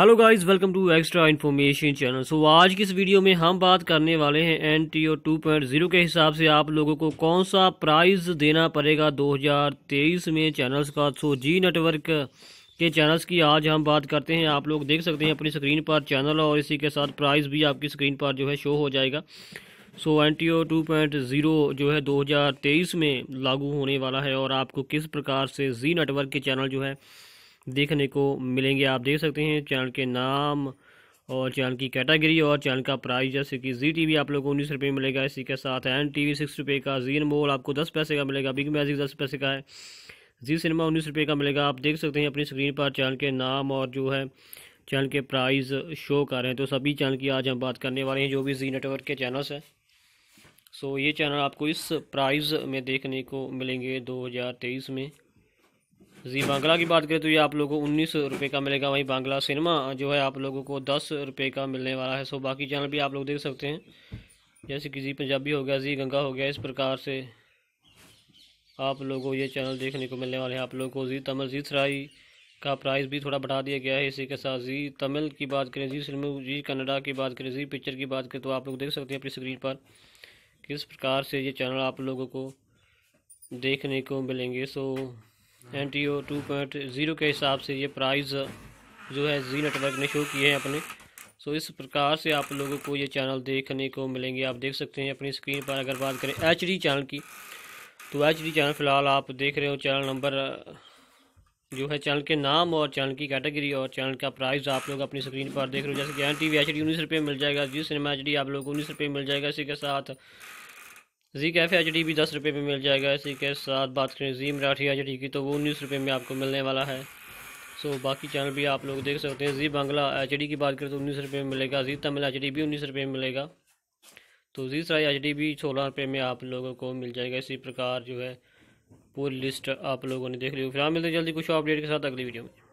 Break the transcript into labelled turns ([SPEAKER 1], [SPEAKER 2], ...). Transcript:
[SPEAKER 1] hello guys welcome to extra information channel so आज की इस वीडियो में हम बात करने वाले हैं N T O two point zero के हिसाब से आप लोगों को कौन सा प्राइस देना पड़ेगा 2023 में चैनल्स का सो जी नेटवर्क के चैनल्स की आज हम बात करते हैं आप लोग देख सकते हैं अपनी स्क्रीन पर चैनल और इसी के साथ प्राइस भी आपकी स्क्रीन पर जो है शो हो जाएगा so N T O two point zero जो है 2023 में लागू होने वाला है और आपको किस प्रकार से जी नेटवर्क के चैनल जो है देखने को मिलेंगे आप देख सकते हैं चैनल के नाम और चैनल की कैटेगरी और चैनल का प्राइस जैसे कि जी टी आप लोगों को उन्नीस रुपये मिलेगा इसी के साथ एन टी वी सिक्स रुपये का जी मोल आपको दस पैसे का मिलेगा बिग मैजिक दस पैसे का है जी सिनेमा उन्नीस रुपये का मिलेगा आप देख सकते हैं अपनी स्क्रीन पर चैनल के नाम और जो है चैनल के प्राइस शो कर रहे हैं तो सभी चैनल की आज हम बात करने वाले हैं जो भी जी नेटवर्क के चैनल्स हैं सो ये चैनल आपको इस प्राइज़ में देखने को मिलेंगे दो हज़ार तेईस में जी बांग्ला की बात करें तो ये आप लोगों को उन्नीस रुपये का मिलेगा वहीं बांग्ला सिनेमा जो है आप लोगों को दस रुपये का मिलने वाला है सो बाकी चैनल भी आप लोग देख सकते हैं जैसे कि जी पंजाबी हो गया जी गंगा हो गया इस प्रकार से आप लोगों ये चैनल देखने को मिलने वाले हैं आप लोगों को जी तमिल जी सराई का प्राइस भी थोड़ा बढ़ा दिया गया है इसी के साथ जी तमिल की बात करें जी सिनेमा जी कनाडा की बात करें जी पिक्चर की बात करें तो आप लोग देख सकते हैं अपनी स्क्रीन पर किस प्रकार से ये चैनल आप लोगों को देखने को मिलेंगे so N T O two point zero के हिसाब से ये प्राइस जो है जी नेटवर्क ने शो किए हैं अपने सो इस प्रकार से आप लोगों को ये चैनल देखने को मिलेंगे आप देख सकते हैं अपनी स्क्रीन पर अगर बात करें एच डी चैनल की तो एच डी चैनल फ़िलहाल आप देख रहे हो चैनल नंबर जो है चैनल के नाम और चैनल की कैटेगरी और चैनल का प्राइस आप लोग अपनी स्क्रीन पर देख रहे हो जैसे कि N T V H D उन्नीस रुपये मिल जाएगा जी सिनेमा एच डी आप लोग को उन्नीस रुपये मिल जाएगा इसी के साथ जी कैफ़े एच डी भी दस रुपये में मिल जाएगा इसी के साथ बात करें जी मराठी एच डी की तो वो उन्नीस रुपये में आपको मिलने वाला है सो बाकी चैनल भी आप लोग देख सकते हैं जी बंगला एच डी की बात करें तो उन्नीस रुपये में मिलेगा जी तमिल एच डी भी उन्नीस रुपये में मिलेगा तो जी सराय एच डी भी सोलह रुपये में आप लोगों को मिल जाएगा इसी प्रकार जो है पूरी लिस्ट आप लोगों ने देख ली हो फिलहाल मिलते जल्दी कुछ अपडेट के साथ अगली वीडियो में